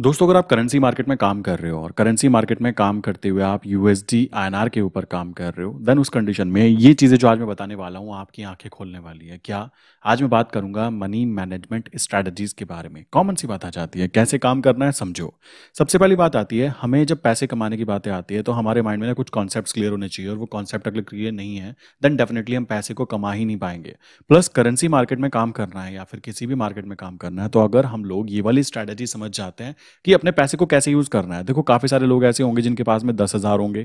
दोस्तों अगर आप करेंसी मार्केट में काम कर रहे हो और करेंसी मार्केट में काम करते हुए आप यूएसडी आईएनआर के ऊपर काम कर रहे हो देन उस कंडीशन में ये चीज़ें जो आज मैं बताने वाला हूँ आपकी आंखें खोलने वाली है क्या आज मैं बात करूंगा मनी मैनेजमेंट स्ट्रैटेजीज के बारे में कॉमन सी बात आ जाती है कैसे काम करना है समझो सबसे पहली बात आती है हमें जब पैसे कमाने की बातें आती है तो हमारे माइंड में ना कुछ कॉन्सेप्ट क्लियर होने चाहिए और वो कॉन्सेप्ट अगले क्लियर नहीं है देन डेफिनेटली हम पैसे को कमा ही नहीं पाएंगे प्लस करेंसी मार्केट में काम करना है या फिर किसी भी मार्केट में काम करना है तो अगर हम लोग ये वाली स्ट्रैटेजी समझ जाते हैं कि अपने पैसे को कैसे यूज करना है देखो काफी सारे लोग ऐसे होंगे जिनके पास में दस हजार होंगे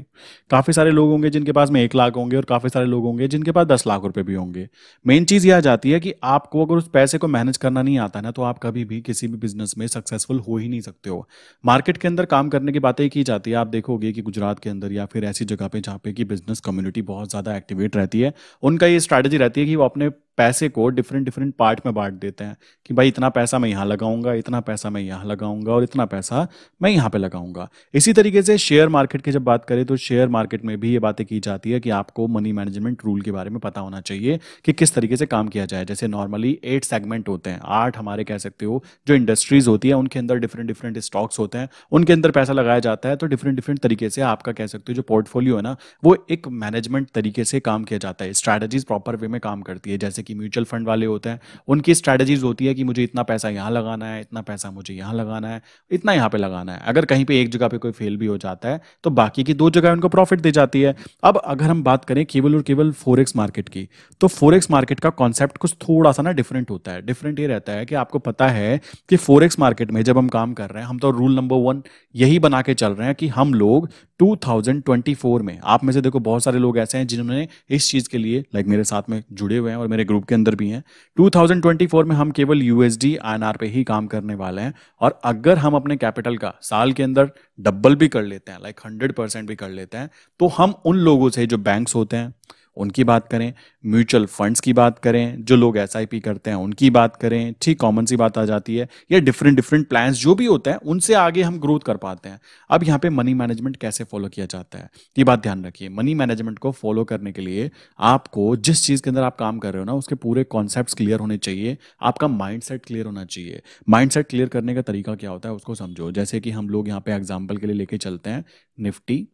काफी सारे लोग होंगे जिनके पास में एक लाख होंगे और काफी सारे लोग होंगे जिनके पास दस लाख रुपए भी होंगे मेन चीज यह आ जाती है कि आपको अगर उस पैसे को मैनेज करना नहीं आता ना तो आप कभी भी किसी भी बिजनेस में सक्सेसफुल हो ही नहीं सकते हो मार्केट के अंदर काम करने की बातें की जाती है आप देखोगे कि गुजरात के अंदर या फिर ऐसी जगह पे जहाँ पे कि बिजनेस कम्युनिटी बहुत ज्यादा एक्टिवेट रहती है उनका ये स्ट्रैटेजी रहती है कि वो अपने पैसे को डिफरेंट डिफरेंट पार्ट में बांट देते हैं कि भाई इतना पैसा मैं यहाँ लगाऊंगा इतना पैसा मैं यहाँ लगाऊंगा और इतना पैसा मैं यहाँ पे लगाऊंगा इसी तरीके से शेयर मार्केट की जब बात करें तो शेयर मार्केट में भी ये बातें की जाती है कि आपको मनी मैनेजमेंट रूल के बारे में पता होना चाहिए कि किस तरीके से काम किया जाए जैसे नॉर्मली एट सेगमेंट होते हैं आठ हमारे कह सकते हो जो इंडस्ट्रीज होती है उनके अंदर डिफरेंट डिफरेंट स्टॉक्स होते हैं उनके अंदर पैसा लगाया जाता है तो डिफरेंट डिफरेंट तरीके से आपका कह सकते हो जो पोर्टफोलियो है ना वो एक मैनेजमेंट तरीके से काम किया जाता है स्ट्रैटेजीज प्रॉपर वे में काम करती है जैसे कि म्यूचुअल फंड वाले होते हैं उनकी स्ट्रैटेजीज होती है कि मुझे इतना पैसा यहाँ लगाना है इतना पैसा मुझे यहाँ लगाना है इतना यहाँ पे लगाना है अगर कहीं पे एक जगह पे कोई फेल भी हो जाता है तो बाकी की दो जगह उनको प्रॉफिट दी जाती है अब अगर हम बात करें केवल और केवल फोरेक्स मार्केट की तो फोरेक्स मार्केट का कॉन्सेप्ट कुछ थोड़ा सा ना डिफरेंट होता है डिफरेंट ये रहता है कि आपको पता है कि फोरेक्स मार्केट में जब हम काम कर रहे हैं हम तो रूल नंबर वन यही बना के चल रहे हैं कि हम लोग 2024 में आप में से देखो बहुत सारे लोग ऐसे हैं जिन्होंने इस चीज़ के लिए लाइक मेरे साथ में जुड़े हुए हैं और मेरे ग्रुप के अंदर भी हैं 2024 में हम केवल यूएसडी आईएनआर पे ही काम करने वाले हैं और अगर हम अपने कैपिटल का साल के अंदर डबल भी कर लेते हैं लाइक हंड्रेड परसेंट भी कर लेते हैं तो हम उन लोगों से जो बैंक्स होते हैं उनकी बात करें म्यूचुअल फंड्स की बात करें जो लोग एस करते हैं उनकी बात करें ठीक कॉमन सी बात आ जाती है या डिफरेंट डिफरेंट प्लान्स जो भी होते हैं उनसे आगे हम ग्रोथ कर पाते हैं अब यहाँ पे मनी मैनेजमेंट कैसे फॉलो किया जाता है ये बात ध्यान रखिए मनी मैनेजमेंट को फॉलो करने के लिए आपको जिस चीज़ के अंदर आप काम कर रहे हो ना उसके पूरे कॉन्सेप्ट क्लियर होने चाहिए आपका माइंड क्लियर होना चाहिए माइंड क्लियर करने का तरीका क्या होता है उसको समझो जैसे कि हम लोग यहाँ पे एग्जाम्पल के लिए लेके चलते हैं निफ्टी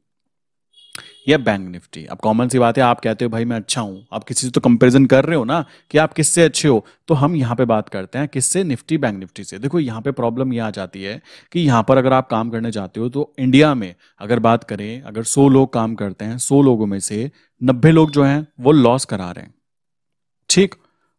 या बैंक निफ्टी अब कॉमन सी बात है आप कहते हो भाई मैं अच्छा हूं आप किसी से तो कंपेरिजन कर रहे हो ना कि आप किससे अच्छे हो तो हम यहाँ पे बात करते हैं किससे निफ्टी बैंक निफ्टी से देखो यहाँ पे प्रॉब्लम यह आ जाती है कि यहाँ पर अगर आप काम करने जाते हो तो इंडिया में अगर बात करें अगर सौ लोग काम करते हैं सौ लोगों में से नब्बे लोग जो हैं वो लॉस करा रहे हैं ठीक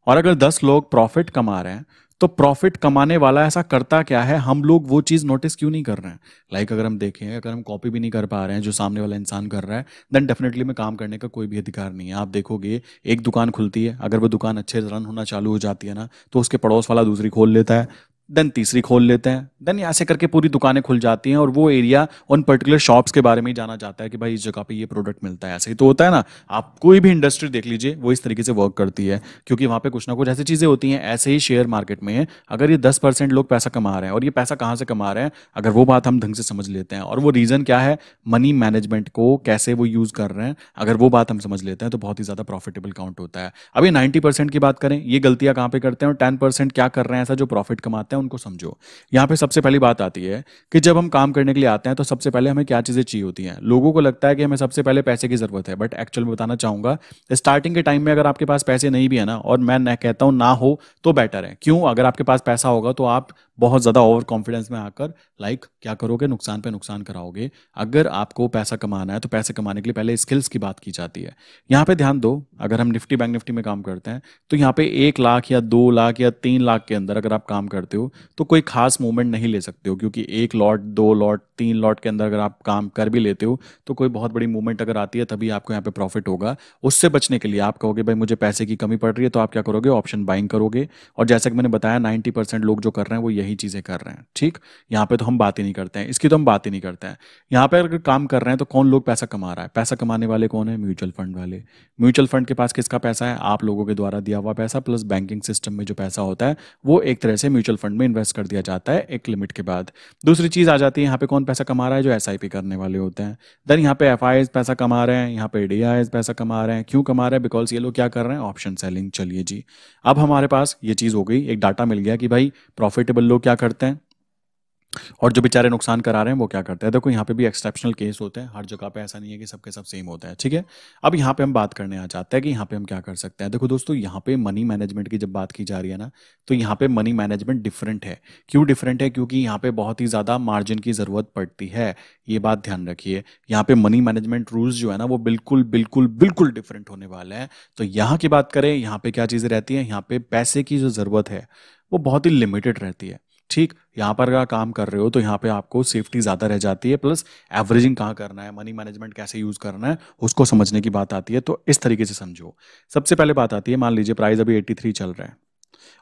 और अगर दस लोग प्रॉफिट कमा रहे हैं तो प्रॉफिट कमाने वाला ऐसा करता क्या है हम लोग वो चीज़ नोटिस क्यों नहीं कर रहे हैं लाइक like अगर हम देखें अगर हम कॉपी भी नहीं कर पा रहे हैं जो सामने वाला इंसान कर रहा है देन डेफिनेटली में काम करने का कोई भी अधिकार नहीं है आप देखोगे एक दुकान खुलती है अगर वो दुकान अच्छे रन होना चालू हो जाती है ना तो उसके पड़ोस वाला दूसरी खोल लेता है देन तीसरी खोल लेते हैं देन ऐसे करके पूरी दुकानें खुल जाती हैं और वो एरिया उन पर्टिकुलर शॉप्स के बारे में जाना जाता है कि भाई इस जगह पे ये प्रोडक्ट मिलता है ऐसे ही तो होता है ना आप कोई भी इंडस्ट्री देख लीजिए वो इस तरीके से वर्क करती है क्योंकि वहाँ पे कुछ ना कुछ ऐसी चीज़ें होती हैं ऐसे ही शेयर मार्केट में अगर ये दस परसेंट लोग पैसा कमा रहे हैं और ये पैसा कहाँ से कमा रहे हैं अगर वो बात हम ढंग से समझ लेते हैं और वो रीज़न क्या है मनी मैनेजमेंट को कैसे वो यूज़ कर रहे हैं अगर वो बात हम समझ लेते हैं तो बहुत ही ज़्यादा प्रॉफिटेबल काउंट होता है अभी नाइन्टी की बात करें ये गलतियाँ कहाँ पर करते हैं और टेन क्या कर रहे हैं ऐसा जो प्रॉफिट कमाते हैं उनको समझो यहाँ पे सबसे पहली बात आती है कि जब हम काम करने के लिए आते हैं तो सबसे पहले हमें क्या चीज़ें चाहिए होती हैं लोगों को लगता है कि हमें सबसे पहले पैसे की ज़रूरत है बट एक्चुअल में बताना चाहूँगा स्टार्टिंग के टाइम में अगर आपके पास पैसे नहीं भी है ना और मैं कहता हूँ ना हो तो बेटर है क्यों अगर आपके पास पैसा होगा तो आप बहुत ज़्यादा ओवर कॉन्फिडेंस में आकर लाइक क्या करोगे नुकसान पे नुकसान कराओगे अगर आपको पैसा कमाना है तो पैसे कमाने के लिए पहले स्किल्स की बात की जाती है यहाँ पे ध्यान दो अगर हम निफ्टी बैंक निफ्टी में काम करते हैं तो यहाँ पे एक लाख या दो लाख या तीन लाख के अंदर अगर आप काम करते हो तो कोई खास मूवमेंट नहीं ले सकते हो क्योंकि एक लॉट दो लॉट तीन लॉट के अंदर अगर आप काम कर भी लेते हो तो कोई बहुत बड़ी मूवमेंट अगर आती है तभी आपको यहाँ पे प्रॉफिट होगा उससे बचने के लिए आप कहोगे भाई मुझे पैसे की कमी पड़ रही है तो आप क्या करोगे ऑप्शन बाइंग करोगे और जैसा कि मैंने बताया नाइन्टी लोग जो कर रहे हैं वो यही वही चीज़ें कर रहे हैं ठीक यहाँ पे तो हम बात ही नहीं करते हैं इसकी तो हम बात ही नहीं करते हैं यहाँ पे अगर काम कर रहे हैं तो कौन लोग पैसा कमा रहा है पैसा कमाने वाले कौन है म्यूचुअल फंड वाले म्यूचुअल फंड के पास किसका पैसा है आप लोगों के द्वारा दिया हुआ पैसा प्लस बैंकिंग सिस्टम में जो पैसा होता है वो एक तरह से म्यूचुअल फंड में इन्वेस्ट कर दिया जाता है एक लिमिट के बाद दूसरी चीज़ आ जाती है यहाँ पे कौन पैसा कमा रहा है जो एस करने वाले होते हैं देन यहाँ पे एफ पैसा कमा रहे हैं यहाँ पे डी पैसा कमा रहे हैं क्यों कमा रहे हैं बिकॉज ये लोग क्या कर रहे हैं ऑप्शन सेलिंग चलिए जी अब हमारे पास ये चीज़ हो गई एक डाटा मिल गया कि भाई प्रॉफिटेबल लोग लोग क्या करते हैं और जो बेचारे नुकसान करा रहे हैं वो क्या करते हैं देखो यहाँ पे भी एक्सेप्शनल केस होते हैं हर जगह पे ऐसा नहीं है कि सबके सब सेम होता है ठीक है अब यहाँ पे हम बात करने आ जाते हैं कि यहाँ पे हम क्या कर सकते हैं देखो दोस्तों यहाँ पे मनी मैनेजमेंट की जब बात की जा रही है ना तो यहाँ पे मनी मैनेजमेंट डिफरेंट है क्यों डिफरेंट है क्योंकि यहाँ पे बहुत ही ज़्यादा मार्जिन की ज़रूरत पड़ती है ये बात ध्यान रखिए यहाँ पे मनी मैनेजमेंट रूल्स जो है ना वो बिल्कुल बिल्कुल बिल्कुल डिफरेंट होने वाले हैं तो यहाँ की बात करें यहाँ पे क्या चीज़ें रहती है यहाँ पे पैसे की जो ज़रूरत है वो बहुत ही लिमिटेड रहती है ठीक यहाँ पर अगर काम कर रहे हो तो यहाँ पे आपको सेफ्टी ज़्यादा रह जाती है प्लस एवरेजिंग कहाँ करना है मनी मैनेजमेंट कैसे यूज़ करना है उसको समझने की बात आती है तो इस तरीके से समझो सबसे पहले बात आती है मान लीजिए प्राइस अभी 83 चल रहा है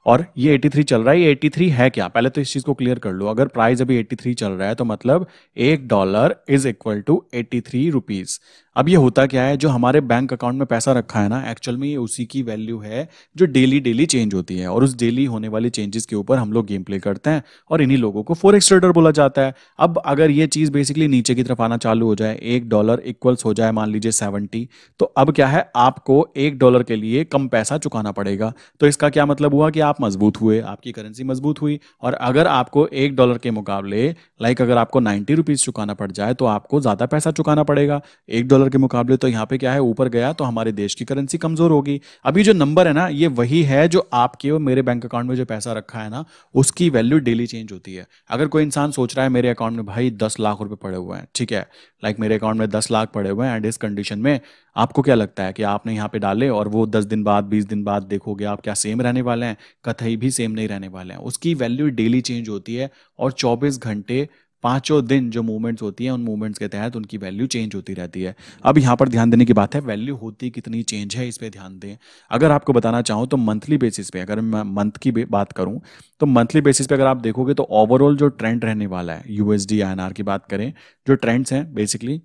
और ये 83 चल रहा है ये 83 है क्या पहले तो इस चीज़ को क्लियर कर लो अगर प्राइस अभी 83 चल रहा है तो मतलब एक dollar is equal to eighty three rupees अब ये होता क्या है जो हमारे बैंक अकाउंट में पैसा रखा है ना एक्चुअल में ये उसी की वैल्यू है जो डेली डेली चेंज होती है और उस डेली होने वाले चेंजेस के ऊपर हम लोग गेम प्ले करते हैं और इन्हीं लोगों को फोर ट्रेडर बोला जाता है अब अगर ये चीज़ बेसिकली नीचे की तरफ आना चालू हो जाए एक डॉलर इक्वल्स हो जाए मान लीजिए सेवेंटी तो अब क्या है आपको एक डॉलर के लिए कम पैसा चुकाना पड़ेगा तो इसका क्या मतलब हुआ कि आप मजबूत हुए आपकी करेंसी मजबूत हुई और अगर आपको एक डॉलर के मुकाबले लाइक अगर आपको नाइन्टी रुपीज़ चुकाना पड़ जाए तो आपको ज़्यादा पैसा चुकाना पड़ेगा एक डॉलर डॉलर के मुकाबले तो यहाँ पे क्या है ऊपर गया तो हमारे देश की करेंसी कमजोर होगी अभी जो नंबर है ना ये वही है जो आपके और मेरे बैंक अकाउंट में जो पैसा रखा है ना उसकी वैल्यू डेली चेंज होती है अगर कोई इंसान सोच रहा है मेरे अकाउंट में भाई दस लाख रुपए पड़े हुए हैं ठीक है लाइक like मेरे अकाउंट में दस लाख पड़े हुए हैं एंड इस कंडीशन में आपको क्या लगता है कि आपने यहाँ पे डाले और वो दस दिन बाद बीस दिन बाद देखोगे आप क्या सेम रहने वाले हैं कथई भी सेम नहीं रहने वाले हैं उसकी वैल्यू डेली चेंज होती है और चौबीस घंटे पांचों दिन जो मूवमेंट्स होती है उन मूवमेंट्स के तहत उनकी वैल्यू चेंज होती रहती है अब यहाँ पर ध्यान देने की बात है वैल्यू होती कितनी चेंज है इस पर ध्यान दें अगर आपको बताना चाहूँ तो मंथली बेसिस पे अगर मैं मंथ की बात करूँ तो मंथली बेसिस पे अगर आप देखोगे तो ओवरऑल जो ट्रेंड रहने वाला है यूएसडी आई की बात करें जो ट्रेंड्स हैं बेसिकली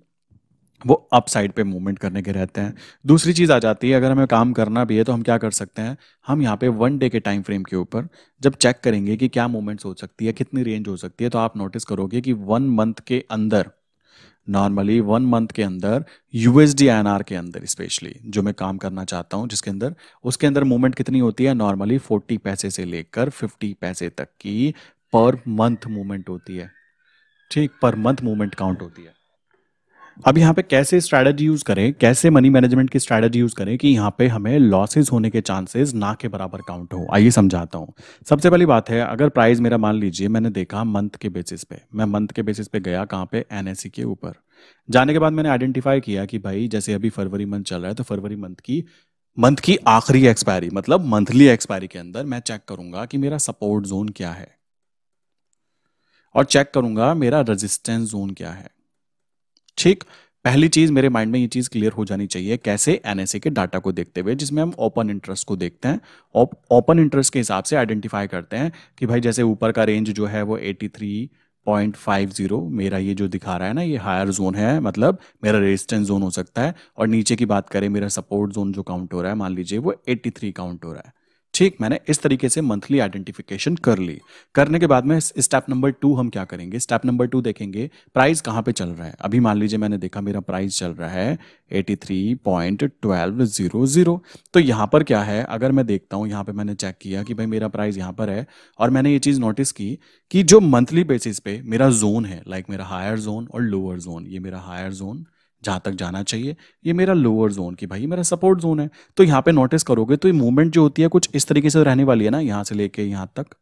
वो अप साइड पे मूवमेंट करने के रहते हैं दूसरी चीज़ आ जाती है अगर हमें काम करना भी है तो हम क्या कर सकते हैं हम यहाँ पे वन डे के टाइम फ्रेम के ऊपर जब चेक करेंगे कि क्या मूवमेंट्स हो सकती है कितनी रेंज हो सकती है तो आप नोटिस करोगे कि वन मंथ के अंदर नॉर्मली वन मंथ के अंदर यू एस के अंदर स्पेशली जो मैं काम करना चाहता हूँ जिसके अंदर उसके अंदर मूवमेंट कितनी होती है नॉर्मली फोर्टी पैसे से लेकर फिफ्टी पैसे तक की पर मंथ मूवमेंट होती है ठीक पर मंथ मूवमेंट काउंट होती है अब यहाँ पे कैसे स्ट्रैटेजी यूज करें कैसे मनी मैनेजमेंट की स्ट्रैटेजी यूज करें कि यहाँ पे हमें लॉसेज होने के चांसेस ना के बराबर काउंट हो आइए समझाता हूँ सबसे पहली बात है अगर प्राइस मेरा मान लीजिए मैंने देखा मंथ के बेसिस पे मैं मंथ के बेसिस पे गया कहाँ पे एन e के ऊपर जाने के बाद मैंने आइडेंटिफाई किया कि भाई जैसे अभी फरवरी मंथ चल रहा है तो फरवरी मंथ की मंथ की आखिरी एक्सपायरी मतलब मंथली एक्सपायरी के अंदर मैं चेक करूंगा कि मेरा सपोर्ट जोन क्या है और चेक करूंगा मेरा रेजिस्टेंस जोन क्या है ठीक पहली चीज मेरे माइंड में ये चीज क्लियर हो जानी चाहिए कैसे एनएसए के डाटा को देखते हुए जिसमें हम ओपन इंटरेस्ट को देखते हैं ओपन इंटरेस्ट के हिसाब से आइडेंटिफाई करते हैं कि भाई जैसे ऊपर का रेंज जो है वो 83.50 मेरा ये जो दिखा रहा है ना ये हायर जोन है मतलब मेरा रेजिस्टेंस जोन हो सकता है और नीचे की बात करें मेरा सपोर्ट जोन जो काउंट हो रहा है मान लीजिए वो एट्टी काउंट हो रहा है ठीक मैंने इस तरीके से मंथली आइडेंटिफिकेशन कर ली करने के बाद में स्टेप नंबर टू हम क्या करेंगे स्टेप नंबर टू देखेंगे प्राइस कहाँ पे चल रहा है अभी मान लीजिए मैंने देखा मेरा प्राइस चल रहा है 83.1200 तो यहाँ पर क्या है अगर मैं देखता हूँ यहाँ पे मैंने चेक किया कि भाई मेरा प्राइस यहाँ पर है और मैंने ये चीज़ नोटिस की कि जो मंथली बेसिस पे मेरा जोन है लाइक मेरा हायर जोन और लोअर जोन ये मेरा हायर जोन जहाँ तक जाना चाहिए ये मेरा लोअर जोन की भाई मेरा सपोर्ट जोन है तो यहाँ पे नोटिस करोगे तो ये मूवमेंट जो होती है कुछ इस तरीके से रहने वाली है ना यहाँ से लेके यहाँ तक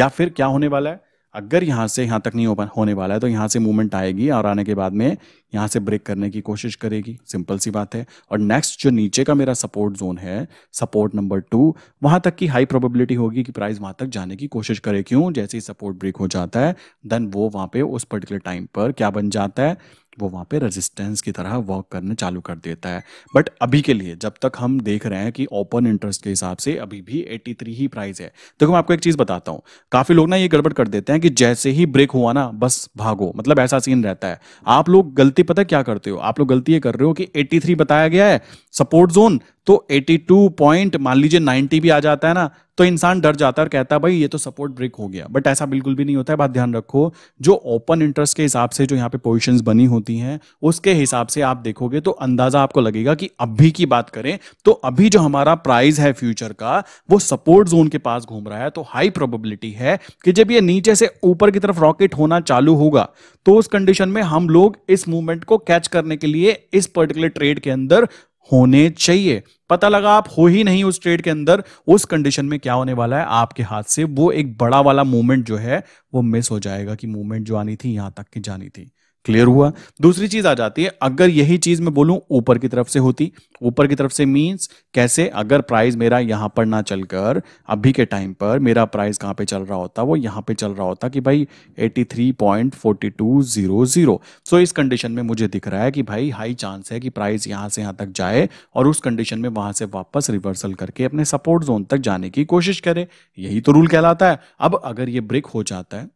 या फिर क्या होने वाला है अगर यहाँ से यहाँ तक नहीं हो होने वाला है तो यहाँ से मूवमेंट आएगी और आने के बाद में यहाँ से ब्रेक करने की कोशिश करेगी सिंपल सी बात है और नेक्स्ट जो नीचे का मेरा सपोर्ट जोन है सपोर्ट नंबर टू वहाँ तक की हाई प्रोबेबिलिटी होगी कि प्राइस वहाँ तक जाने की कोशिश करे क्यों जैसे ही सपोर्ट ब्रेक हो जाता है देन वो वहाँ पर उस पर्टिकुलर टाइम पर क्या बन जाता है वो वहाँ पे रेजिस्टेंस की तरह वर्क करने चालू कर देता है बट अभी के लिए जब तक हम देख रहे हैं कि ओपन इंटरेस्ट के हिसाब से अभी भी 83 ही प्राइस है देखो तो मैं आपको एक चीज़ बताता हूँ काफ़ी लोग ना ये गड़बड़ कर देते हैं कि जैसे ही ब्रेक हुआ ना बस भागो मतलब ऐसा सीन रहता है आप लोग गलती पता क्या करते हो आप लोग गलती ये कर रहे हो कि एट्टी बताया गया है सपोर्ट जोन तो 82 पॉइंट मान लीजिए 90 भी आ जाता है ना तो इंसान डर जाता है और कहता है भाई ये तो सपोर्ट ब्रेक हो गया बट ऐसा बिल्कुल भी नहीं होता है बात ध्यान रखो जो ओपन इंटरेस्ट के हिसाब से जो यहाँ पे पोजीशंस बनी होती हैं उसके हिसाब से आप देखोगे तो अंदाजा आपको लगेगा कि अभी की बात करें तो अभी जो हमारा प्राइस है फ्यूचर का वो सपोर्ट जोन के पास घूम रहा है तो हाई प्रोबेबिलिटी है कि जब ये नीचे से ऊपर की तरफ रॉकेट होना चालू होगा तो उस कंडीशन में हम लोग इस मूवमेंट को कैच करने के लिए इस पर्टिकुलर ट्रेड के अंदर होने चाहिए पता लगा आप हो ही नहीं उस ट्रेड के अंदर उस कंडीशन में क्या होने वाला है आपके हाथ से वो एक बड़ा वाला मूवमेंट जो है वो मिस हो जाएगा कि मूवमेंट जो आनी थी यहां तक की जानी थी क्लियर हुआ दूसरी चीज आ जाती है अगर यही चीज मैं बोलूं ऊपर की तरफ से होती ऊपर की तरफ से मींस कैसे अगर प्राइस मेरा यहां पर ना चलकर अभी के टाइम पर मेरा प्राइस कहां पे चल रहा होता वो यहां पे चल रहा होता कि भाई 83.4200 सो इस कंडीशन में मुझे दिख रहा है कि भाई हाई चांस है कि प्राइस यहां से यहां तक जाए और उस कंडीशन में वहां से वापस रिवर्सल करके अपने सपोर्ट जोन तक जाने की कोशिश करे यही तो रूल कहलाता है अब अगर ये ब्रेक हो जाता है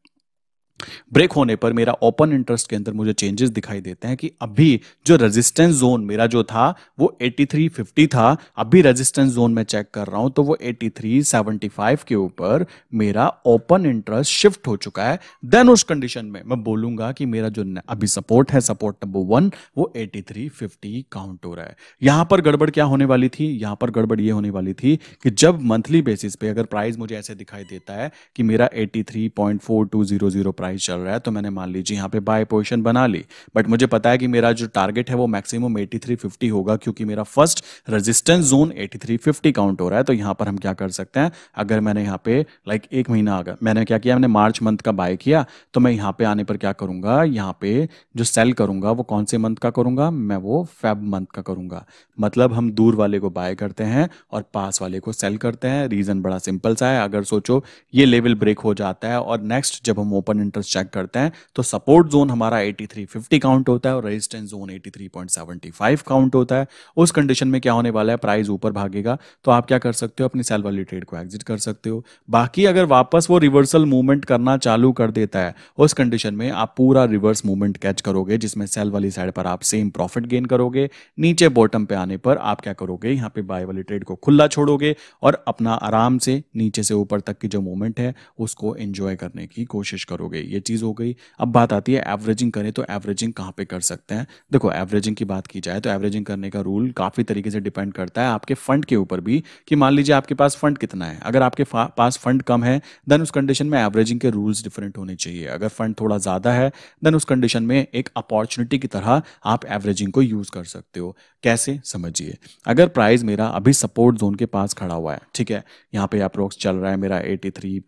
ब्रेक होने पर मेरा ओपन इंटरेस्ट के अंदर मुझे चेंजेस दिखाई देते हैं कि अभी जो रेजिस्टेंस जोन मेरा जो था वो 8350 था अभी रेजिस्टेंस जोन में चेक कर रहा हूं तो वो 8375 के ऊपर मेरा ओपन इंटरेस्ट शिफ्ट हो चुका है देन उस कंडीशन में मैं बोलूंगा कि मेरा जो अभी सपोर्ट है सपोर्ट नंबर वन वो 8350 काउंट हो रहा है यहां पर गड़बड़ क्या होने वाली थी यहां पर गड़बड़ ये होने वाली थी कि जब मंथली बेसिस पे अगर प्राइस मुझे ऐसे दिखाई देता है कि मेरा एटी प्राइस प्राइस चल रहा है तो मैंने मान लीजिए यहाँ पे बाय पोजिशन बना ली बट मुझे पता है कि मेरा जो टारगेट है वो मैक्सिमम 8350 होगा क्योंकि मेरा फर्स्ट रेजिस्टेंस जोन 8350 काउंट हो रहा है तो यहाँ पर हम क्या कर सकते हैं अगर मैंने यहाँ पे लाइक एक महीना आगा मैंने क्या किया मैंने मार्च मंथ का बाय किया तो मैं यहाँ पे आने पर क्या करूंगा यहाँ पे जो सेल करूंगा वो कौन से मंथ का करूंगा मैं वो फेब मंथ का करूंगा मतलब हम दूर वाले को बाय करते हैं और पास वाले को सेल करते हैं रीज़न बड़ा सिंपल सा है अगर सोचो ये लेवल ब्रेक हो जाता है और नेक्स्ट जब हम ओपन इंटरेस्ट फंडामेंटल्स चेक करते हैं तो सपोर्ट जोन हमारा 8350 काउंट होता है और रेजिस्टेंस जोन 83.75 काउंट होता है उस कंडीशन में क्या होने वाला है प्राइस ऊपर भागेगा तो आप क्या कर सकते हो अपनी सेल वाली ट्रेड को एग्जिट कर सकते हो बाकी अगर वापस वो रिवर्सल मूवमेंट करना चालू कर देता है उस कंडीशन में आप पूरा रिवर्स मूवमेंट कैच करोगे जिसमें सेल वाली साइड पर आप सेम प्रॉफिट गेन करोगे नीचे बॉटम पे आने पर आप क्या करोगे यहाँ पे बाय वाली ट्रेड को खुला छोड़ोगे और अपना आराम से नीचे से ऊपर तक की जो मूवमेंट है उसको एंजॉय करने की कोशिश करोगे ये चीज़ हो गई अब बात आती है एवरेजिंग करें तो एवरेजिंग कहाँ पे कर सकते हैं देखो एवरेजिंग की बात की जाए तो एवरेजिंग करने का रूल काफ़ी तरीके से डिपेंड करता है आपके फंड के ऊपर भी कि मान लीजिए आपके पास फंड कितना है अगर आपके पास फंड कम है देन उस कंडीशन में एवरेजिंग के रूल्स डिफरेंट होने चाहिए अगर फंड थोड़ा ज़्यादा है देन उस कंडीशन में एक अपॉर्चुनिटी की तरह आप एवरेजिंग को यूज़ कर सकते हो कैसे समझिए अगर प्राइस मेरा अभी सपोर्ट जोन के पास खड़ा हुआ है ठीक है यहाँ पे अप्रोक्स चल रहा है मेरा एटी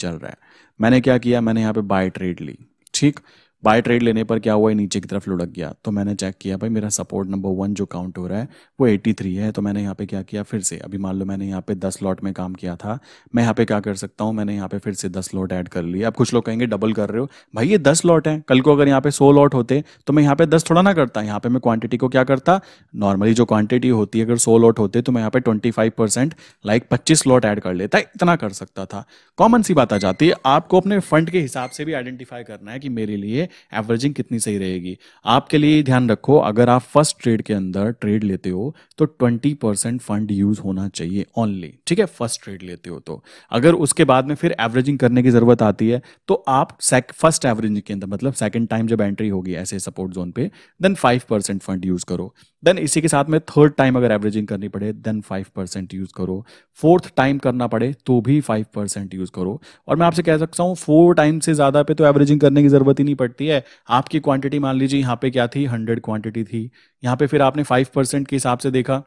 चल रहा है मैंने क्या किया मैंने मैंने यहाँ पे बाय ट्रेड ली ठीक बाय ट्रेड लेने पर क्या हुआ है नीचे की तरफ लुढ़क गया तो मैंने चेक किया भाई मेरा सपोर्ट नंबर वन जो काउंट हो रहा है वो थ्री है तो मैंने यहाँ पे क्या किया फिर से अभी मान लो मैंने यहाँ पे दस लॉट में काम किया था मैं यहाँ पे क्या कर सकता हूँ मैंने यहाँ पे फिर से दस लॉट ऐड कर लिया अब कुछ लोग कहेंगे डबल कर रहे हो भाई ये दस लॉट है कल को अगर यहाँ पे सौ लॉट होते तो मैं यहाँ पे दस थोड़ा ना करता यहाँ पे मैं क्वांटिटी को क्या करता नॉर्मली जो क्वांटिटी होती है अगर सौ लॉट होते तो मैं यहाँ पे ट्वेंटी लाइक पच्चीस लॉट ऐड कर लेता इतना कर सकता था कॉमन सी बात आ जाती है आपको अपने फंड के हिसाब से भी आइडेंटिफाई करना है कि मेरे लिए एवरेजिंग कितनी सही रहेगी आपके लिए ध्यान रखो अगर आप फर्स्ट ट्रेड के अंदर ट्रेड लेते हो तो ट्वेंटी परसेंट फंड यूज होना चाहिए ओनली ठीक है फर्स्ट ट्रेड लेते हो तो अगर उसके बाद में फिर एवरेजिंग करने की जरूरत आती है तो आप फर्स्ट एवरेजिंग के अंदर मतलब सेकेंड टाइम जब एंट्री होगी ऐसे सपोर्ट जोन पे then five percent fund use करो देन इसी के साथ में थर्ड टाइम अगर एवरेजिंग करनी पड़े देन फाइव परसेंट यूज करो फोर्थ टाइम करना पड़े तो भी फाइव परसेंट यूज करो और मैं आपसे कह सकता हूँ फोर टाइम से ज्यादा पे तो एवरेजिंग करने की जरूरत ही नहीं पड़ती पड़ती है आपकी क्वांटिटी मान लीजिए यहाँ पे क्या थी हंड्रेड क्वांटिटी थी यहाँ पे फिर आपने फाइव परसेंट के हिसाब से देखा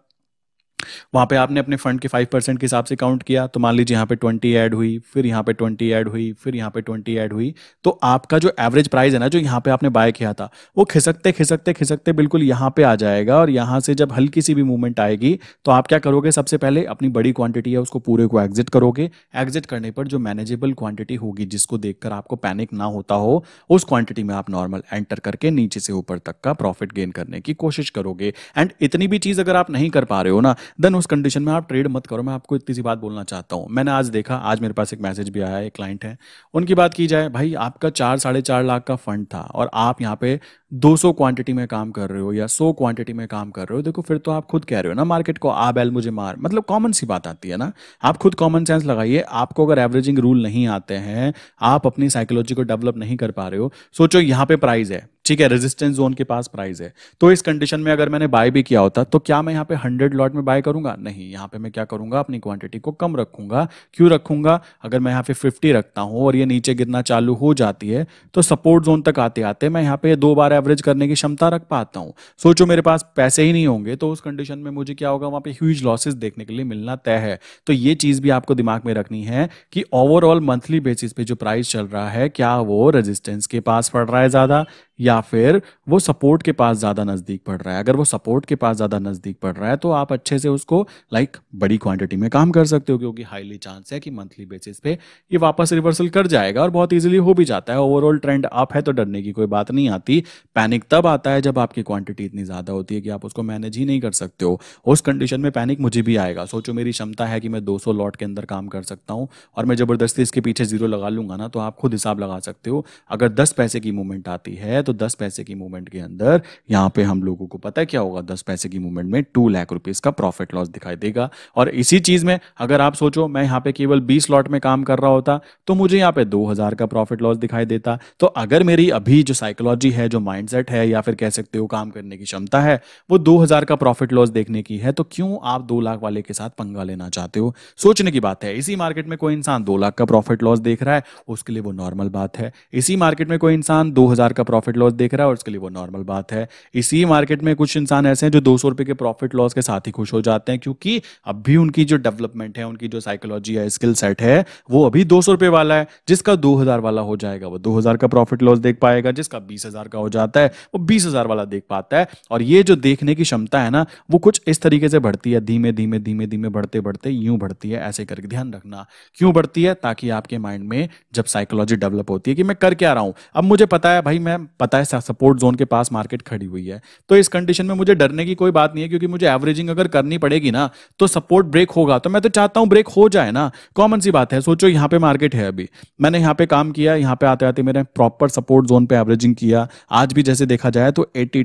वहाँ पे आपने अपने फंड के फाइव परसेंट के हिसाब से काउंट किया तो मान लीजिए यहाँ पे ट्वेंटी ऐड हुई फिर यहाँ पे ट्वेंटी ऐड हुई फिर यहाँ पे ट्वेंटी ऐड हुई तो आपका जो एवरेज प्राइस है ना जो यहाँ पे आपने बाय किया था वो खिसकते खिसकते खिसकते बिल्कुल यहाँ पे आ जाएगा और यहाँ से जब हल्की सी भी मूवमेंट आएगी तो आप क्या करोगे सबसे पहले अपनी बड़ी क्वांटिटी है उसको पूरे को एग्जिट करोगे एग्जिट करने पर जो मैनेजेबल क्वांटिटी होगी जिसको देखकर आपको पैनिक ना होता हो उस क्वांटिटी में आप नॉर्मल एंटर करके नीचे से ऊपर तक का प्रॉफिट गेन करने की कोशिश करोगे एंड इतनी भी चीज़ अगर आप नहीं कर पा रहे हो ना देन उस कंडीशन में आप ट्रेड मत करो मैं आपको इतनी सी बात बोलना चाहता हूँ मैंने आज देखा आज मेरे पास एक मैसेज भी आया है एक क्लाइंट है उनकी बात की जाए भाई आपका चार साढ़े चार लाख का फंड था और आप यहाँ पे 200 क्वांटिटी में काम कर रहे हो या 100 क्वांटिटी में काम कर रहे हो देखो फिर तो आप खुद कह रहे हो ना मार्केट को आ बैल मुझे मार मतलब कॉमन सी बात आती है ना आप खुद कॉमन सेंस लगाइए आपको अगर एवरेजिंग रूल नहीं आते हैं आप अपनी साइकोलॉजी को डेवलप नहीं कर पा रहे हो सोचो यहाँ पे प्राइस है ठीक है रेजिस्टेंस जोन के पास प्राइस है तो इस कंडीशन में अगर मैंने बाय भी किया होता तो क्या मैं यहाँ पे हंड्रेड लॉट में बाय करूंगा नहीं यहाँ पे मैं क्या करूंगा अपनी क्वांटिटी को कम रखूंगा क्यों रखूंगा अगर मैं यहाँ पे फिफ्टी रखता हूँ और ये नीचे गिरना चालू हो जाती है तो सपोर्ट जोन तक आते आते मैं यहाँ पे दो बार एवरेज करने की क्षमता रख पाता हूँ सोचो मेरे पास पैसे ही नहीं होंगे तो उस कंडीशन में मुझे क्या होगा वहाँ पे ह्यूज लॉसेज देखने के लिए मिलना तय है तो ये चीज भी आपको दिमाग में रखनी है कि ओवरऑल मंथली बेसिस पे जो प्राइस चल रहा है क्या वो रेजिस्टेंस के पास पड़ रहा है ज्यादा या फिर वो सपोर्ट के पास ज़्यादा नज़दीक पड़ रहा है अगर वो सपोर्ट के पास ज़्यादा नज़दीक पड़ रहा है तो आप अच्छे से उसको लाइक बड़ी क्वांटिटी में काम कर सकते हो क्योंकि हाईली चांस है कि मंथली बेसिस पे ये वापस रिवर्सल कर जाएगा और बहुत ईजिली हो भी जाता है ओवरऑल ट्रेंड अप है तो डरने की कोई बात नहीं आती पैनिक तब आता है जब आपकी क्वांटिटी इतनी ज़्यादा होती है कि आप उसको मैनेज ही नहीं कर सकते हो उस कंडीशन में पैनिक मुझे भी आएगा सोचो मेरी क्षमता है कि मैं दो लॉट के अंदर काम कर सकता हूँ और मैं ज़बरदस्ती इसके पीछे जीरो लगा लूंगा ना तो आप खुद हिसाब लगा सकते हो अगर दस पैसे की मूवमेंट आती है तो तो दस पैसे की मूवमेंट के अंदर यहाँ पे हम लोगों को पता है क्या होगा दस पैसे की मूवमेंट में टू लाख रुपीज का प्रॉफिट लॉस दिखाई देगा और इसी चीज में अगर आप सोचो मैं यहाँ पे केवल बीस लॉट में काम कर रहा होता तो मुझे यहाँ पे दो हजार का प्रॉफिट लॉस दिखाई देता तो अगर मेरी अभी जो साइकोलॉजी है जो माइंडसेट है या फिर कह सकते हो काम करने की क्षमता है वो दो हजार का प्रॉफिट लॉस देखने की है तो क्यों आप दो लाख वाले के साथ पंगा लेना चाहते हो सोचने की बात है इसी मार्केट में कोई इंसान दो लाख का प्रॉफिट लॉस देख रहा है उसके लिए वो नॉर्मल बात है इसी मार्केट में कोई इंसान दो हजार का प्रॉफिट लॉस देख रहा है और उसके लिए वो नॉर्मल बात है इसी मार्केट में कुछ इंसान ऐसे हैं जो दो सौ के प्रॉफिट लॉस के साथ ही खुश हो जाते हैं क्योंकि अभी उनकी जो डेवलपमेंट है उनकी जो साइकोलॉजी है स्किल सेट है वो अभी दो सौ वाला है जिसका दो हजार वाला हो जाएगा वो दो हजार का प्रॉफिट लॉस देख पाएगा जिसका बीस हजार का हो जाता है वो बीस हजार वाला देख पाता है और ये जो देखने की क्षमता है ना वो कुछ इस तरीके से बढ़ती है धीमे धीमे धीमे धीमे बढ़ते बढ़ते यूं बढ़ती है ऐसे करके ध्यान रखना क्यों बढ़ती है ताकि आपके माइंड में जब साइकोलॉजी डेवलप होती है कि मैं कर क्या रहा हूं अब मुझे पता है भाई मैं आता है सपोर्ट जोन के पास मार्केट खड़ी हुई है तो इस कंडीशन में मुझे डरने की कोई बात नहीं है क्योंकि मुझे एवरेजिंग अगर करनी पड़ेगी ना तो सपोर्ट ब्रेक होगा तो मैं तो चाहता हूं ब्रेक हो जाए ना कॉमन सी बात है सोचो यहां पे मार्केट है अभी मैंने यहां पे काम किया यहां पे आते आते मैंने प्रॉपर सपोर्ट जोन पे एवरेजिंग किया आज भी जैसे देखा जाए तो एटी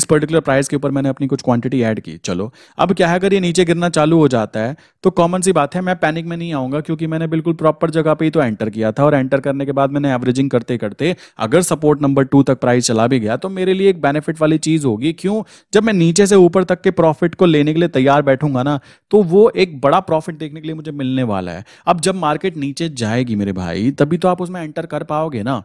इस पर्टिकुलर प्राइस के ऊपर मैंने अपनी कुछ क्वांटिटी एड की चलो अब क्या है अगर ये नीचे गिरना चालू हो जाता है तो कॉमन सी बात है मैं पैनिक में नहीं आऊंगा क्योंकि मैंने बिल्कुल प्रॉपर जगह पे ही तो एंटर किया था और एंटर करने के बाद मैंने एवरेजिंग करते करते अगर सपोर्ट नंबर टू तक प्राइस चला भी गया तो मेरे लिए एक बेनिफिट वाली चीज होगी क्यों जब मैं नीचे से ऊपर तक के प्रॉफिट को लेने के लिए तैयार बैठूंगा ना तो वो एक बड़ा प्रॉफिट देखने के लिए मुझे मिलने वाला है अब जब मार्केट नीचे जाएगी मेरे भाई तभी तो आप उसमें एंटर कर पाओगे ना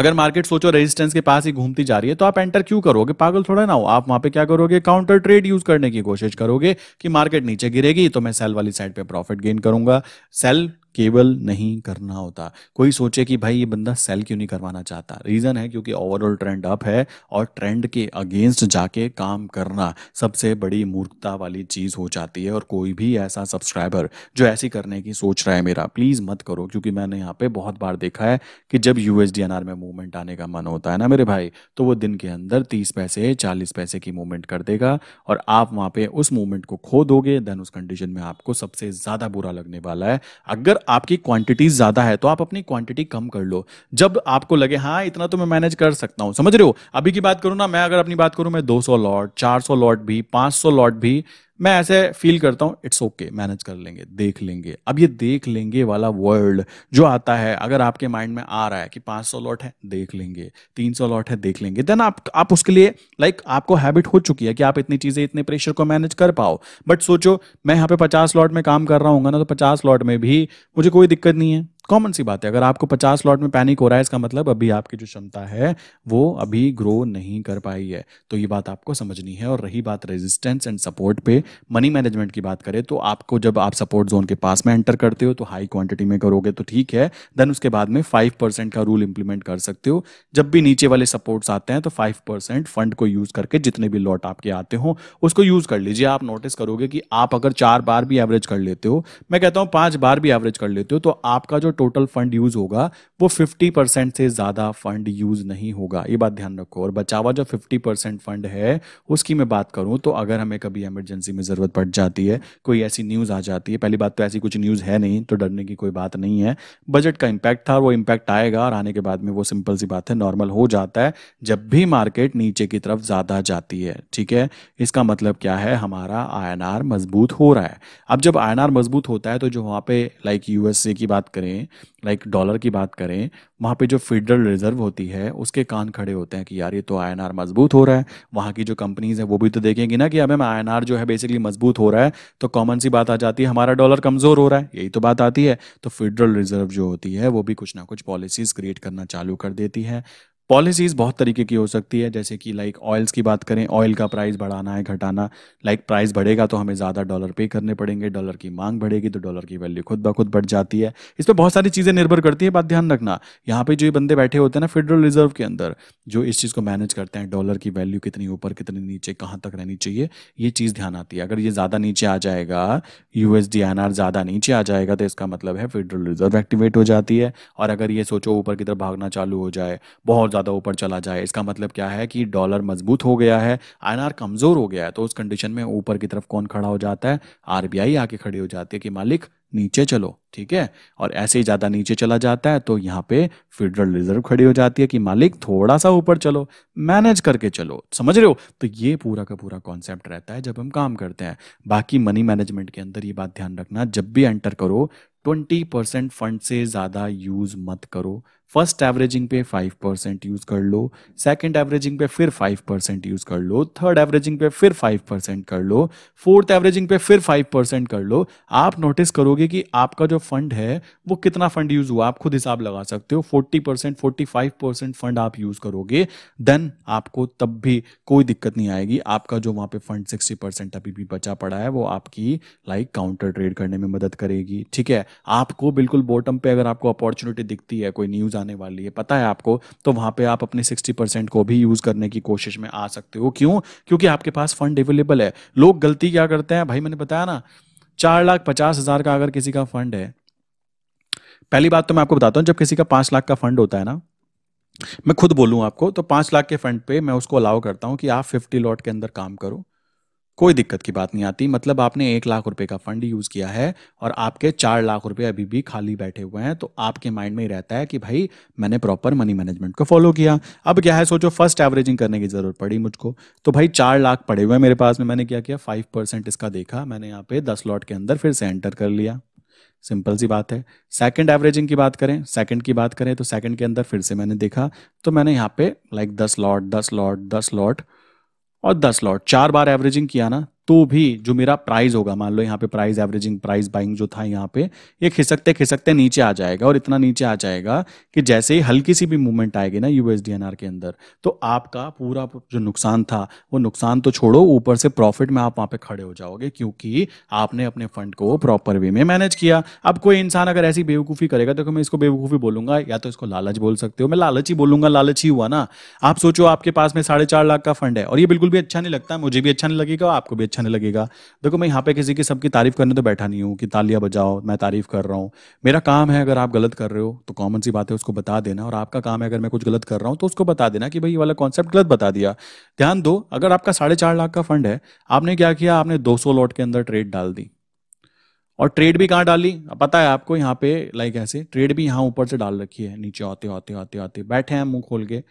अगर मार्केट सोचो रेजिस्टेंस के पास ही घूमती जा रही है तो आप एंटर क्यों करोगे पागल थोड़ा ना हो आप वहां पे क्या करोगे काउंटर ट्रेड यूज करने की कोशिश करोगे कि मार्केट नीचे गिरेगी तो मैं सेल वाली साइड पे प्रॉफिट गेन करूंगा सेल केवल नहीं करना होता कोई सोचे कि भाई ये बंदा सेल क्यों नहीं करवाना चाहता रीज़न है क्योंकि ओवरऑल ट्रेंड अप है और ट्रेंड के अगेंस्ट जाके काम करना सबसे बड़ी मूर्खता वाली चीज़ हो जाती है और कोई भी ऐसा सब्सक्राइबर जो ऐसी करने की सोच रहा है मेरा प्लीज़ मत करो क्योंकि मैंने यहाँ पे बहुत बार देखा है कि जब यूएसडीएनआर में मूवमेंट आने का मन होता है ना मेरे भाई तो वो दिन के अंदर तीस पैसे चालीस पैसे की मूवमेंट कर देगा और आप वहाँ पर उस मूवमेंट को खो दोगे देन उस कंडीशन में आपको सबसे ज़्यादा बुरा लगने वाला है अगर अगर आपकी क्वांटिटी ज्यादा है तो आप अपनी क्वांटिटी कम कर लो जब आपको लगे हाँ इतना तो मैं मैनेज कर सकता हूं समझ रहे हो अभी की बात करूं ना मैं अगर अपनी बात करूं मैं 200 लॉट 400 लॉट भी 500 लॉट भी मैं ऐसे फील करता हूँ इट्स ओके मैनेज कर लेंगे देख लेंगे अब ये देख लेंगे वाला वर्ल्ड जो आता है अगर आपके माइंड में आ रहा है कि 500 लॉट है देख लेंगे 300 लॉट है देख लेंगे देन आप आप उसके लिए लाइक like, आपको हैबिट हो चुकी है कि आप इतनी चीज़ें इतने प्रेशर को मैनेज कर पाओ बट सोचो मैं यहाँ पे पचास लॉट में काम कर रहा हूँ ना तो पचास लॉट में भी मुझे कोई दिक्कत नहीं है कॉमन सी बात है अगर आपको पचास लॉट में पैनिक हो रहा है इसका मतलब अभी आपकी जो क्षमता है वो अभी ग्रो नहीं कर पाई है तो ये बात आपको समझनी है और रही बात रेजिस्टेंस एंड सपोर्ट पे मनी मैनेजमेंट की बात करें तो आपको जब आप सपोर्ट जोन के पास में एंटर करते हो तो हाई क्वांटिटी में करोगे तो ठीक है देन उसके बाद में फाइव परसेंट का रूल इंप्लीमेंट कर सकते हो जब भी नीचे वाले सपोर्ट्स आते हैं तो फाइव परसेंट फंड को यूज करके जितने भी लॉट आपके आते हो उसको यूज कर लीजिए आप नोटिस करोगे कि आप अगर चार बार भी एवरेज कर लेते हो मैं कहता हूँ पांच बार भी एवरेज कर लेते हो तो आपका जो टोटल फंड यूज होगा वो 50 परसेंट से ज़्यादा फंड यूज नहीं होगा ये बात ध्यान रखो और बचा हुआ जो 50 परसेंट फंड है उसकी मैं बात करूं तो अगर हमें कभी एमरजेंसी में ज़रूरत पड़ जाती है कोई ऐसी न्यूज़ आ जाती है पहली बात तो ऐसी कुछ न्यूज़ है नहीं तो डरने की कोई बात नहीं है बजट का इंपैक्ट था वो इम्पैक्ट आएगा और आने के बाद में वो सिंपल सी बात है नॉर्मल हो जाता है जब भी मार्केट नीचे की तरफ ज़्यादा जाती है ठीक है इसका मतलब क्या है हमारा आई मजबूत हो रहा है अब जब आई मजबूत होता है तो जो वहाँ पे लाइक यूएसए की बात करें लाइक डॉलर की बात करें वहाँ पे जो फेडरल रिजर्व होती है उसके कान खड़े होते हैं कि यार ये तो आई मजबूत हो रहा है वहाँ की जो कंपनीज़ हैं वो भी तो देखेंगी ना कि अब हम आई जो है बेसिकली मजबूत हो रहा है तो कॉमन सी बात आ जाती है हमारा डॉलर कमज़ोर हो रहा है यही तो बात आती है तो फेडरल रिजर्व जो होती है वो भी कुछ ना कुछ पॉलिसीज़ क्रिएट करना चालू कर देती है पॉलिसीज़ बहुत तरीके की हो सकती है जैसे कि लाइक ऑयल्स की बात करें ऑयल का प्राइस बढ़ाना है घटाना लाइक प्राइस बढ़ेगा तो हमें ज़्यादा डॉलर पे करने पड़ेंगे डॉलर की मांग बढ़ेगी तो डॉलर की वैल्यू खुद ब खुद बढ़ जाती है इस पर बहुत सारी चीज़ें निर्भर करती है बात ध्यान रखना यहाँ पे जो ये बंदे बैठे होते हैं ना फेडरल रिजर्व के अंदर जो इस चीज़ को मैनेज करते हैं डॉलर की वैल्यू कितनी ऊपर कितनी नीचे कहाँ तक रहनी चाहिए ये चीज़ ध्यान आती है अगर ये ज़्यादा नीचे आ जाएगा यू एस ज़्यादा नीचे आ जाएगा तो इसका मतलब है फेडरल रिजर्व एक्टिवेट हो जाती है और अगर ये सोचो ऊपर की तरफ भागना चालू हो जाए बहुत ज़्यादा ऊपर चला जाए इसका मतलब क्या है कि डॉलर मजबूत हो गया है आई कमज़ोर हो गया है तो उस कंडीशन में ऊपर की तरफ कौन खड़ा हो जाता है आरबीआई आके खड़ी हो जाती है कि मालिक नीचे चलो ठीक है और ऐसे ही ज़्यादा नीचे चला जाता है तो यहाँ पे फेडरल रिजर्व खड़ी हो जाती है कि मालिक थोड़ा सा ऊपर चलो मैनेज करके चलो समझ रहे हो तो ये पूरा का पूरा कॉन्सेप्ट रहता है जब हम काम करते हैं बाकी मनी मैनेजमेंट के अंदर ये बात ध्यान रखना जब भी एंटर करो ट्वेंटी परसेंट फंड से ज़्यादा यूज़ मत करो फर्स्ट एवरेजिंग पे फाइव परसेंट यूज़ कर लो सेकंड एवरेजिंग पे फिर फाइव परसेंट यूज़ कर लो थर्ड एवरेजिंग पे फिर फाइव परसेंट कर लो फोर्थ एवरेजिंग पे फिर फाइव परसेंट कर लो आप नोटिस करोगे कि आपका जो फंड है वो कितना फंड यूज़ हुआ आप खुद हिसाब लगा सकते हो forty percent forty five percent fund आप यूज़ करोगे देन आपको तब भी कोई दिक्कत नहीं आएगी आपका जो वहाँ पे फंड सिक्सटी परसेंट अभी भी बचा पड़ा है वो आपकी लाइक काउंटर ट्रेड करने में मदद करेगी ठीक है आपको बिल्कुल बॉटम पे अगर आपको अपॉर्चुनिटी दिखती है कोई न्यूज़ आने वाली है पता है आपको तो वहां पे आप अपने 60 परसेंट को भी यूज़ करने की कोशिश में आ सकते हो क्यों क्योंकि आपके पास फंड अवेलेबल है लोग गलती क्या करते हैं भाई मैंने बताया ना चार लाख पचास हज़ार का अगर किसी का फंड है पहली बात तो मैं आपको बताता हूं जब किसी का पांच लाख का फंड होता है ना मैं खुद बोलूं आपको तो पांच लाख के फंड पे मैं उसको अलाउ करता हूं कि आप फिफ्टी लॉट के अंदर काम करो कोई दिक्कत की बात नहीं आती मतलब आपने एक लाख रुपए का फंड यूज किया है और आपके चार लाख रुपए अभी भी खाली बैठे हुए हैं तो आपके माइंड में ही रहता है कि भाई मैंने प्रॉपर मनी मैनेजमेंट को फॉलो किया अब क्या है सोचो फर्स्ट एवरेजिंग करने की जरूरत पड़ी मुझको तो भाई चार लाख पड़े हुए हैं मेरे पास में मैंने क्या किया फाइव परसेंट इसका देखा मैंने यहाँ पे दस लॉट के अंदर फिर से एंटर कर लिया सिंपल सी बात है सेकंड एवरेजिंग की बात करें सेकंड की बात करें तो सेकंड के अंदर फिर से मैंने देखा तो मैंने यहाँ पे लाइक दस लॉट दस लॉट दस लॉट और दस लॉट चार बार एवरेजिंग किया ना तो भी जो मेरा प्राइस होगा मान लो यहाँ पे प्राइस एवरेजिंग प्राइस बाइंग जो था यहाँ पे ये खिसकते खिसकते नीचे आ जाएगा और इतना नीचे आ जाएगा कि जैसे ही हल्की सी भी मूवमेंट आएगी ना यूएसडीएनआर के अंदर तो आपका पूरा जो नुकसान था वो नुकसान तो छोड़ो ऊपर से प्रॉफिट में आप वहाँ पे खड़े हो जाओगे क्योंकि आपने अपने फंड को प्रॉपर वे में मैनेज किया अब कोई इंसान अगर ऐसी बेवकूफ़ी करेगा देखो तो मैं इसको बेवकूफ़ी बोलूंगा या तो इसको लालच बोल सकते हो मैं लालच ही बोलूंगा लालच ही हुआ ना आप सोचो आपके पास में साढ़े लाख का फंड है और ये बिल्कुल भी अच्छा नहीं लगता मुझे भी अच्छा नहीं लगेगा आपको भी अच्छा अच्छा नहीं लगेगा देखो मैं यहाँ पे किसी की सबकी तारीफ करने तो बैठा नहीं हूँ कि तालियां बजाओ मैं तारीफ कर रहा हूँ मेरा काम है अगर आप गलत कर रहे हो तो कॉमन सी बात है उसको बता देना और आपका काम है अगर मैं कुछ गलत कर रहा हूँ तो उसको बता देना कि भाई ये वाला कॉन्सेप्ट गलत बता दिया ध्यान दो अगर आपका साढ़े लाख का फंड है आपने क्या किया आपने दो सौ लॉट के अंदर ट्रेड डाल दी और ट्रेड भी कहाँ डाली पता है आपको यहाँ पे लाइक ऐसे ट्रेड भी यहाँ ऊपर से डाल रखी है नीचे आते आते आते आते बैठे हैं मुंह खोल के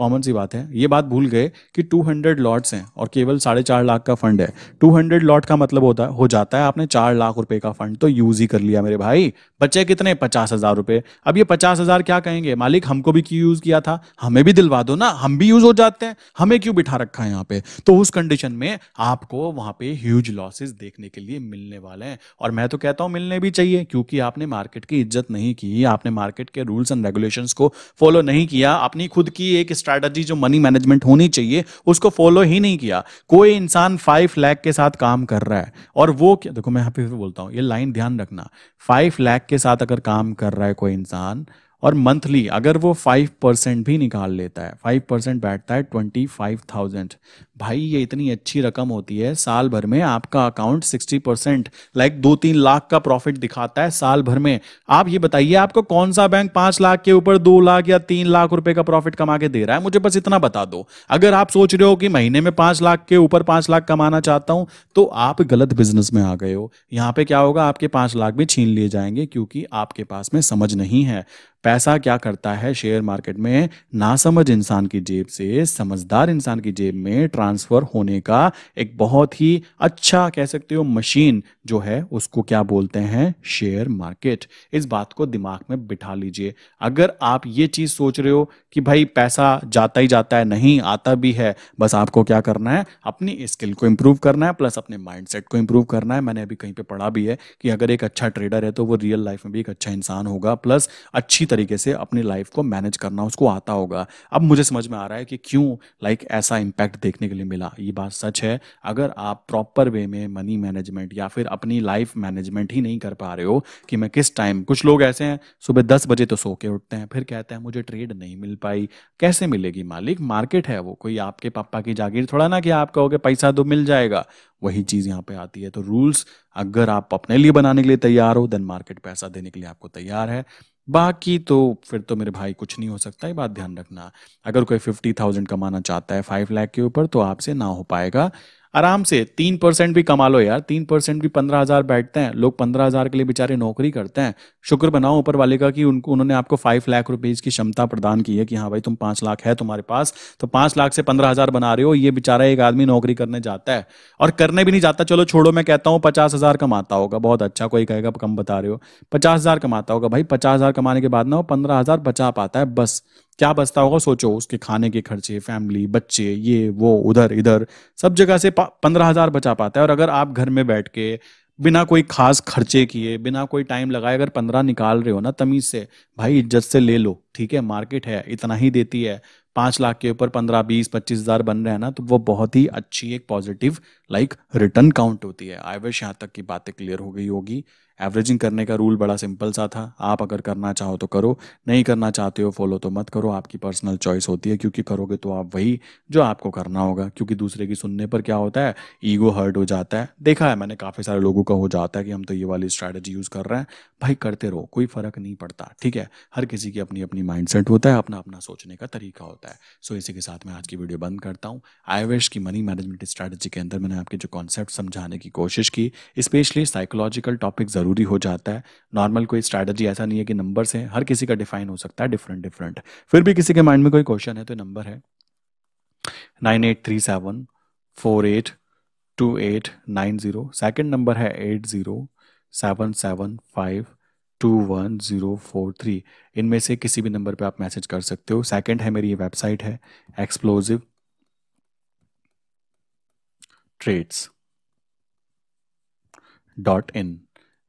कॉमन सी बात है ये बात भूल गए कि 200 हंड्रेड लॉट्स हैं और केवल साढ़े चार लाख का फंड है 200 हंड्रेड लॉट का मतलब होता है हो जाता है आपने चार लाख रुपए का फंड तो यूज ही कर लिया मेरे भाई बच्चे कितने पचास हजार रुपये अब ये पचास हजार क्या कहेंगे मालिक हमको भी क्यों यूज किया था हमें भी दिलवा दो ना हम भी यूज हो जाते हैं हमें क्यों बिठा रखा है यहाँ पे तो उस कंडीशन में आपको वहां पे ह्यूज लॉसेज देखने के लिए मिलने वाले हैं और मैं तो कहता हूँ मिलने भी चाहिए क्योंकि आपने मार्केट की इज्जत नहीं की आपने मार्केट के रूल्स एंड रेगुलेशन को फॉलो नहीं किया अपनी खुद की एक स्ट्रैटेजी जो मनी मैनेजमेंट होनी चाहिए उसको फॉलो ही नहीं किया कोई इंसान फाइव लैख के साथ काम कर रहा है और वो क्या देखो मैं यहाँ पे बोलता हूँ ये लाइन ध्यान रखना फाइव लैख के साथ अगर काम कर रहा है कोई इंसान और मंथली अगर वो फाइव परसेंट भी निकाल लेता है फाइव परसेंट बैठता है ट्वेंटी फाइव थाउजेंड भाई ये इतनी अच्छी रकम होती है साल भर में आपका अकाउंट सिक्सटी परसेंट लाइक दो तीन लाख का प्रॉफिट दिखाता है साल भर में आप ये बताइए आपको कौन सा बैंक पांच लाख के ऊपर दो लाख या तीन लाख रुपए का प्रॉफिट कमा के दे रहा है मुझे बस इतना बता दो अगर आप सोच रहे हो कि महीने में पांच लाख के ऊपर पांच लाख कमाना चाहता हूं तो आप गलत बिजनेस में आ गए हो यहां पे क्या होगा आपके पांच लाख भी छीन लिए जाएंगे क्योंकि आपके पास में समझ नहीं है पैसा क्या करता है शेयर मार्केट में नासमझ इंसान की जेब से समझदार इंसान की जेब में ट्रांसफर होने का एक बहुत ही अच्छा कह सकते हो मशीन जो है उसको क्या बोलते हैं शेयर मार्केट इस बात को दिमाग में बिठा लीजिए अगर आप ये चीज़ सोच रहे हो कि भाई पैसा जाता ही जाता है नहीं आता भी है बस आपको क्या करना है अपनी स्किल को इंप्रूव करना है प्लस अपने माइंडसेट को इम्प्रूव करना है मैंने अभी कहीं पे पढ़ा भी है कि अगर एक अच्छा ट्रेडर है तो वो रियल लाइफ में भी एक अच्छा इंसान होगा प्लस अच्छी तरीके से अपनी लाइफ को मैनेज करना उसको आता होगा अब मुझे समझ में आ रहा है कि क्यों लाइक ऐसा इंपैक्ट देखने के लिए मिला ये बात सच है अगर आप प्रॉपर वे में मनी मैनेजमेंट या फिर अपनी लाइफ मैनेजमेंट ही नहीं कर पा रहे हो कि मैं किस टाइम कुछ लोग ऐसे हैं सुबह दस बजे तो सो के उठते हैं फिर कहते हैं मुझे ट्रेड नहीं मिल पाई कैसे मिलेगी मालिक मार्केट है वो कोई आपके पापा की जागीर थोड़ा ना कि आप कहोगे पैसा तो मिल जाएगा वही चीज़ यहाँ पे आती है तो रूल्स अगर आप अपने लिए बनाने के लिए तैयार हो देन मार्केट पैसा देने के लिए आपको तैयार है बाकी तो फिर तो मेरे भाई कुछ नहीं हो सकता ये बात ध्यान रखना अगर कोई फिफ्टी थाउजेंड कमाना चाहता है फाइव लाख के ऊपर तो आपसे ना हो पाएगा आराम से तीन परसेंट भी कमा लो यार तीन परसेंट भी पंद्रह हजार बैठते हैं लोग पंद्रह हजार के लिए बेचारे नौकरी करते हैं शुक्र बनाओ ऊपर वाले का कि उनको उन्होंने आपको फाइव लाख रुपीज की क्षमता प्रदान की है कि हाँ भाई तुम पांच लाख है तुम्हारे पास तो पांच लाख से पंद्रह हजार बना रहे हो ये बेचारा एक आदमी नौकरी करने जाता है और करने भी नहीं जाता चलो छोड़ो मैं कहता हूँ पचास हजार कमाता होगा बहुत अच्छा कोई कहेगा कम बता रहे हो पचास हजार कमाता होगा भाई पचास हजार कमाने के बाद ना वो पंद्रह हजार बचा पाता है बस क्या बचता होगा सोचो उसके खाने के खर्चे फैमिली बच्चे ये वो उधर इधर सब जगह से पंद्रह हजार बचा पाता है और अगर आप घर में बैठ के बिना कोई खास खर्चे किए बिना कोई टाइम लगाए अगर पंद्रह निकाल रहे हो ना तमीज से भाई इज्जत से ले लो ठीक है मार्केट है इतना ही देती है पांच लाख के ऊपर पंद्रह बीस पच्चीस हज़ार बन रहे हैं ना तो वो बहुत ही अच्छी एक पॉजिटिव लाइक रिटर्न काउंट होती है आई विश यहाँ तक की बातें क्लियर हो गई होगी एवरेजिंग करने का रूल बड़ा सिंपल सा था आप अगर करना चाहो तो करो नहीं करना चाहते हो फॉलो तो मत करो आपकी पर्सनल चॉइस होती है क्योंकि करोगे तो आप वही जो आपको करना होगा क्योंकि दूसरे की सुनने पर क्या होता है ईगो हर्ट हो जाता है देखा है मैंने काफ़ी सारे लोगों का हो जाता है कि हम तो ये वाली स्ट्रैटेजी यूज़ कर रहे हैं भाई करते रहो कोई फ़र्क नहीं पड़ता ठीक है हर किसी की अपनी अपनी माइंड होता है अपना अपना सोचने का तरीका होता है सो इसी के साथ मैं आज की वीडियो बंद करता हूँ आई की मनी मैनेजमेंट स्ट्रैटेजी के अंदर मैंने आपके जो कॉन्सेप्ट समझाने की कोशिश की स्पेशली साइकोलॉजिकल टॉपिक ज़रूर ज़रूरी हो जाता है नॉर्मल कोई स्ट्रैटेजी ऐसा नहीं है कि नंबर से हर किसी का डिफाइन हो सकता है डिफरेंट डिफरेंट फिर भी किसी के माइंड में कोई क्वेश्चन है तो नंबर है nine eight three seven four eight two eight nine zero second number है eight zero seven seven five two one zero four three इनमें से किसी भी नंबर पे आप मैसेज कर सकते हो सेकेंड है मेरी ये वेबसाइट है एक्सप्लोजिव ट्रेड्स डॉट इन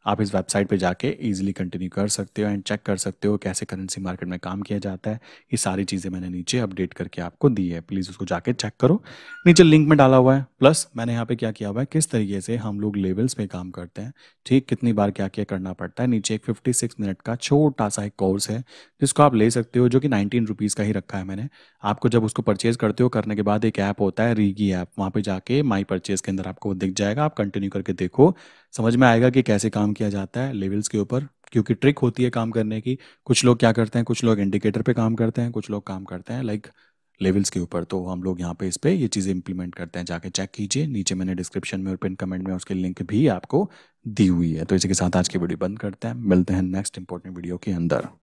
आप इस वेबसाइट पे जाके इजीली कंटिन्यू कर सकते हो एंड चेक कर सकते हो कैसे करेंसी मार्केट में काम किया जाता है ये सारी चीज़ें मैंने नीचे अपडेट करके आपको दी है प्लीज़ उसको जाके चेक करो नीचे लिंक में डाला हुआ है प्लस मैंने यहाँ पे क्या किया हुआ है किस तरीके से हम लोग लेवल्स पे काम करते हैं ठीक कितनी बार क्या क्या करना पड़ता है नीचे एक फिफ्टी सिक्स मिनट का छोटा सा एक कोर्स है जिसको आप ले सकते हो जो कि नाइनटीन रुपीज़ का ही रखा है मैंने आपको जब उसको परचेज करते हो करने के बाद एक ऐप होता है रीगी ऐप वहाँ पर जाके माई परचेज के अंदर आपको दिख जाएगा आप कंटिन्यू करके देखो समझ में आएगा कि कैसे काम किया जाता है लेवल्स के ऊपर क्योंकि ट्रिक होती है काम करने की कुछ लोग क्या करते हैं कुछ लोग इंडिकेटर पे काम करते हैं कुछ लोग काम करते हैं लाइक लेवल्स के ऊपर तो हम लोग यहाँ पे इस पर ये चीज़ें इंप्लीमेंट करते हैं जाके चेक कीजिए नीचे मैंने डिस्क्रिप्शन में और पिन कमेंट में उसकी लिंक भी आपको दी हुई है तो इसी के साथ आज की वीडियो बंद करते हैं मिलते हैं नेक्स्ट इंपॉर्टेंट वीडियो के अंदर